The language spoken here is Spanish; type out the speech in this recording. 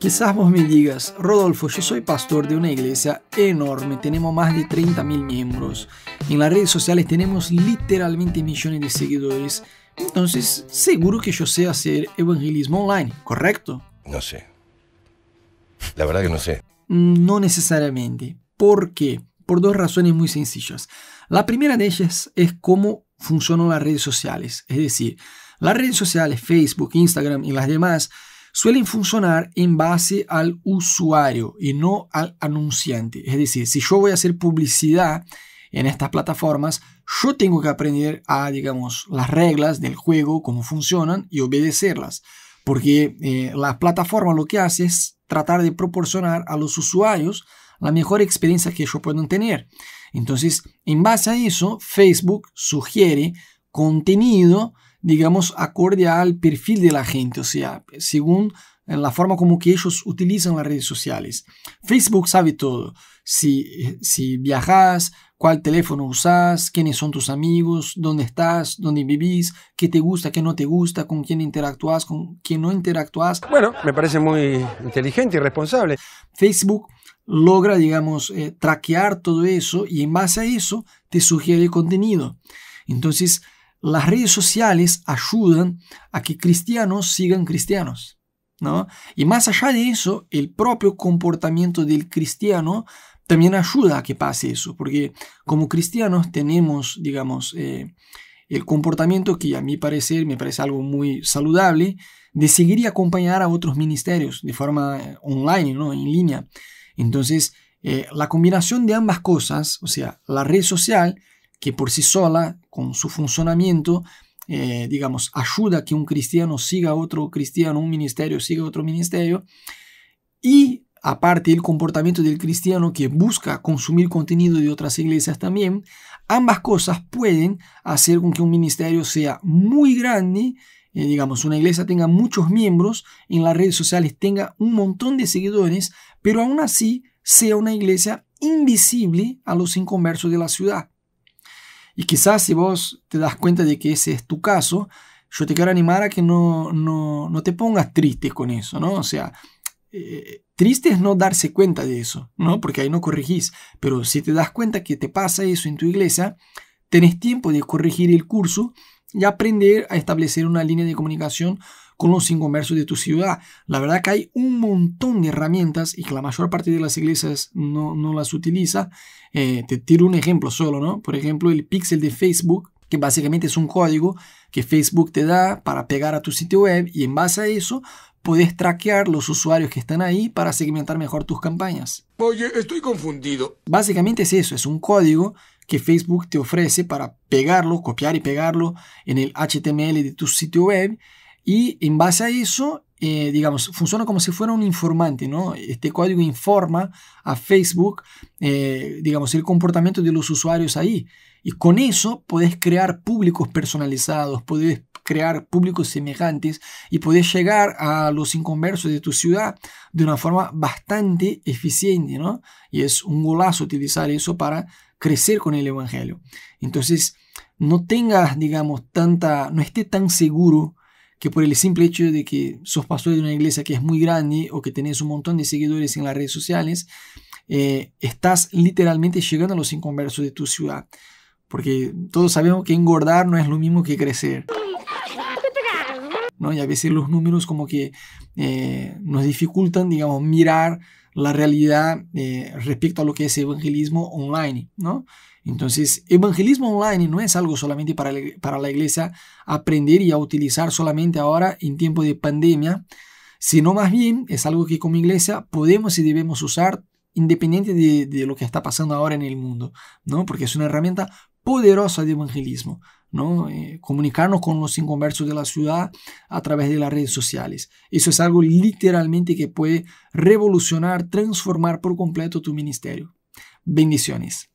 Quizás vos me digas, Rodolfo, yo soy pastor de una iglesia enorme, tenemos más de 30.000 miembros, en las redes sociales tenemos literalmente millones de seguidores, entonces seguro que yo sé hacer evangelismo online, ¿correcto? No sé. La verdad que no sé. Mm, no necesariamente. ¿Por qué? Por dos razones muy sencillas. La primera de ellas es cómo funcionan las redes sociales, es decir, las redes sociales, Facebook, Instagram y las demás, suelen funcionar en base al usuario y no al anunciante. Es decir, si yo voy a hacer publicidad en estas plataformas, yo tengo que aprender a, digamos, las reglas del juego, cómo funcionan y obedecerlas. Porque las eh, la plataforma lo que hace es tratar de proporcionar a los usuarios la mejor experiencia que ellos puedan tener. Entonces, en base a eso, Facebook sugiere contenido digamos, acorde al perfil de la gente, o sea, según eh, la forma como que ellos utilizan las redes sociales. Facebook sabe todo. Si, eh, si viajas, cuál teléfono usas, quiénes son tus amigos, dónde estás, dónde vivís, qué te gusta, qué no te gusta, con quién interactúas, con quién no interactúas. Bueno, me parece muy inteligente y responsable. Facebook logra, digamos, eh, traquear todo eso y en base a eso te sugiere contenido. Entonces, las redes sociales ayudan a que cristianos sigan cristianos. ¿no? Y más allá de eso, el propio comportamiento del cristiano también ayuda a que pase eso, porque como cristianos tenemos, digamos, eh, el comportamiento que a mí parecer me parece algo muy saludable, de seguir y acompañar a otros ministerios de forma eh, online, ¿no? en línea. Entonces, eh, la combinación de ambas cosas, o sea, la red social que por sí sola, con su funcionamiento, eh, digamos, ayuda a que un cristiano siga otro cristiano, un ministerio siga otro ministerio, y aparte el comportamiento del cristiano que busca consumir contenido de otras iglesias también, ambas cosas pueden hacer con que un ministerio sea muy grande, eh, digamos, una iglesia tenga muchos miembros, en las redes sociales tenga un montón de seguidores, pero aún así sea una iglesia invisible a los inconversos de la ciudad. Y quizás si vos te das cuenta de que ese es tu caso, yo te quiero animar a que no, no, no te pongas triste con eso, ¿no? O sea, eh, triste es no darse cuenta de eso, ¿no? Porque ahí no corregís. Pero si te das cuenta que te pasa eso en tu iglesia, tenés tiempo de corregir el curso y aprender a establecer una línea de comunicación con los inconversos de tu ciudad. La verdad que hay un montón de herramientas y que la mayor parte de las iglesias no, no las utiliza. Eh, te tiro un ejemplo solo, ¿no? Por ejemplo, el pixel de Facebook, que básicamente es un código que Facebook te da para pegar a tu sitio web y en base a eso puedes traquear los usuarios que están ahí para segmentar mejor tus campañas. Oye, estoy confundido. Básicamente es eso, es un código que Facebook te ofrece para pegarlo, copiar y pegarlo en el HTML de tu sitio web. Y en base a eso, eh, digamos, funciona como si fuera un informante, ¿no? Este código informa a Facebook, eh, digamos, el comportamiento de los usuarios ahí. Y con eso podés crear públicos personalizados, podés crear públicos semejantes y podés llegar a los inconversos de tu ciudad de una forma bastante eficiente, ¿no? Y es un golazo utilizar eso para crecer con el Evangelio. Entonces, no tengas, digamos, tanta, no esté tan seguro que por el simple hecho de que sos pastor de una iglesia que es muy grande o que tenés un montón de seguidores en las redes sociales, eh, estás literalmente llegando a los inconversos de tu ciudad. Porque todos sabemos que engordar no es lo mismo que crecer. ¿no? Y a veces los números como que eh, nos dificultan, digamos, mirar la realidad eh, respecto a lo que es evangelismo online, ¿no? Entonces, evangelismo online no es algo solamente para, la, iglesia aprender y a utilizar solamente ahora en tiempo de pandemia, sino más bien es algo que como iglesia podemos y debemos usar independiente de, de lo que está pasando ahora en el mundo, ¿no? Porque es una herramienta poderosa de evangelismo. Eh, comunicarnos con los inconversos de la ciudad a través de las redes sociales. Eso es algo literalmente que puede revolucionar, transformar por completo tu ministerio. Bendiciones.